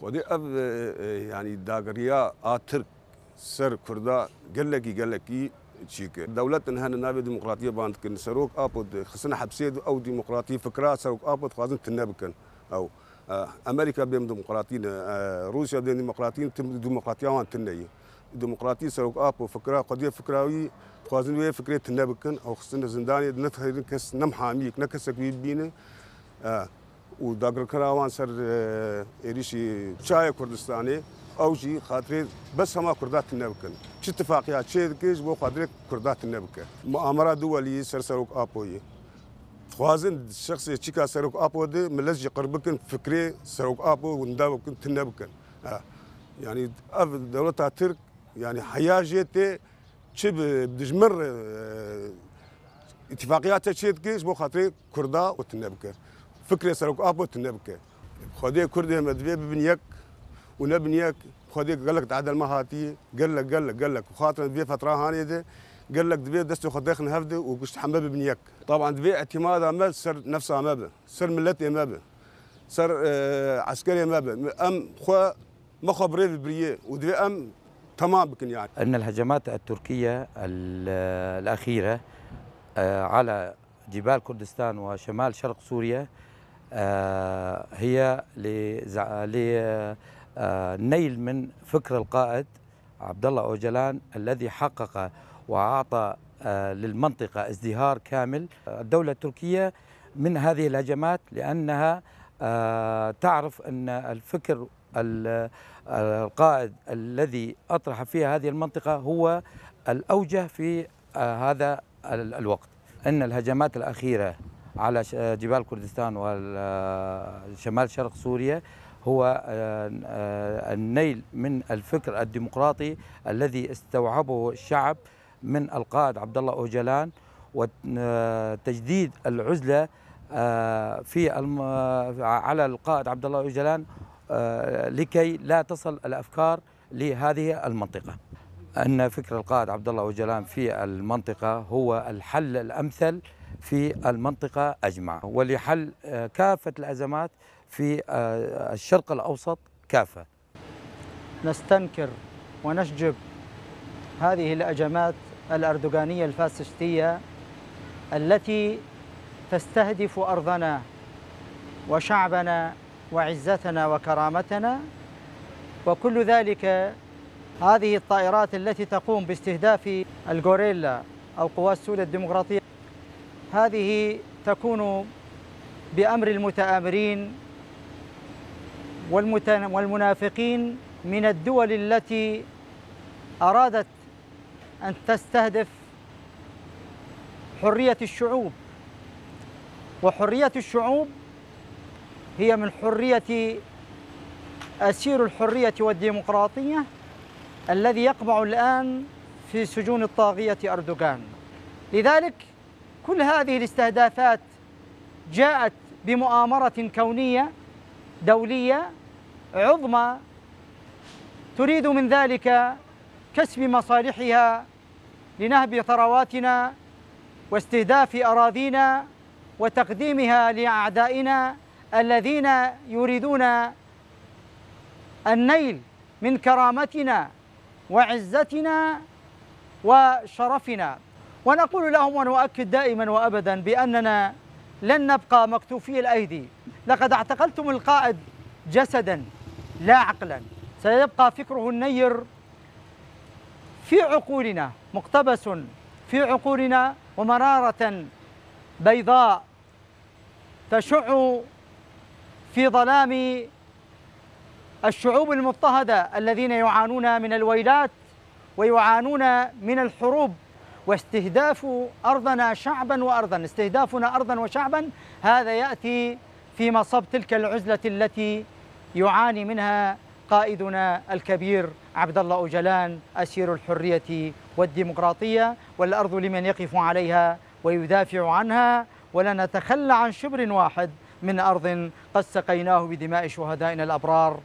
خودی اب اه، اه، یعنی داغریا آتر سر کردا گلگی گلگی چیکه دولت نه نه ناب دموکراتیه باند کن سروک آپود خصنا حبسید او دموکراتی فکرا سروک آپود خازن تناب کن او اه، امریکا بیم دموکراتین روسیا بیم دموکراتین تم دموکراتیا وان تنایی دموکراتی سروک آبو فکرا قضیه فکراوی خازن وی فکری تناب کن او خصنا زندانی نتخیرن کس نم حامیک نکسک کوی بینه و داگرکراوان سر ایریشی چای کردستانی او جی خاطر بس هما کردات نبکن چه اتفاقیات چه دکش بو خاطر کردات نبکه مؤامره دولی سر سروک آپویی خوازن شخص چیکا سروک آپو ده ملز جی قربکن فکری سروک آپو و ندابکن تنبکن يعني اف دولتها ترك يعني حياه جيتي تشب بدجمر اتفاقيات تشيتكيش بو خاطري كردا وتنبكر فكره آه، سرق ابو تنبك خدي كردي مدبي بنيك ونبنيك خدي قال لك تعدل ما هاتي قال لك قال لك قال لك وخاطر دبي فتره هانيه دي قال لك دبي دستو خداخ نهفدي وقشت حمام بنيك طبعا دبي اعتماد ما سر نفسها ما سر ملتي ما سر آه عسكري ما ام خو ما خبري بريه ودبي ام تمام بكن يعني ان الهجمات التركيه الاخيره آه، على جبال كردستان وشمال شرق سوريا آه، هي لنيل آه، من فكر القائد عبد الله اوجلان الذي حقق واعطى آه، للمنطقه ازدهار كامل الدوله التركيه من هذه الهجمات لانها تعرف ان الفكر القائد الذي اطرح فيها هذه المنطقه هو الاوجه في هذا الوقت ان الهجمات الاخيره على آه، جبال كردستان وشمال آه، شرق سوريا هو آه، النيل من الفكر الديمقراطي الذي استوعبه الشعب من القائد عبد الله اوجلان وتجديد العزله في على القائد عبد الله اوجلان لكي لا تصل الافكار لهذه المنطقه. ان فكر القائد عبد الله اوجلان في المنطقه هو الحل الامثل في المنطقة أجمع ولحل آه، كافة الأزمات في آه، الشرق الأوسط كافة نستنكر ونشجب هذه الأجمات الأردوغانية الفاسستية التي تستهدف أرضنا وشعبنا وعزتنا وكرامتنا وكل ذلك هذه الطائرات التي تقوم باستهداف الغوريلا أو قوات سوريا الديمقراطية هذه تكون بأمر المتآمرين والمنافقين من الدول التي أرادت أن تستهدف حرية الشعوب وحرية الشعوب هي من حرية أسير الحرية والديمقراطية الذي يقبع الآن في سجون الطاغية أردوغان لذلك كل هذه الاستهدافات جاءت بمؤامرة كونية دولية عظمى تريد من ذلك كسب مصالحها لنهب ثرواتنا واستهداف أراضينا وتقديمها لأعدائنا الذين يريدون النيل من كرامتنا وعزتنا وشرفنا ونقول لهم ونؤكد دائما وابدا باننا لن نبقى مكتوفي الايدي لقد اعتقلتم القائد جسدا لا عقلا سيبقى فكره النير في عقولنا مقتبس في عقولنا ومراره بيضاء تشع في ظلام الشعوب المضطهده الذين يعانون من الويلات ويعانون من الحروب واستهداف أرضنا شعبا وأرضا استهدافنا أرضا وشعبا هذا يأتي في مصب تلك العزلة التي يعاني منها قائدنا الكبير عبد الله أجلان أسير الحرية والديمقراطية والأرض لمن يقف عليها ويدافع عنها ولا نتخلى عن شبر واحد من أرض قد سقيناه بدماء شهدائنا الأبرار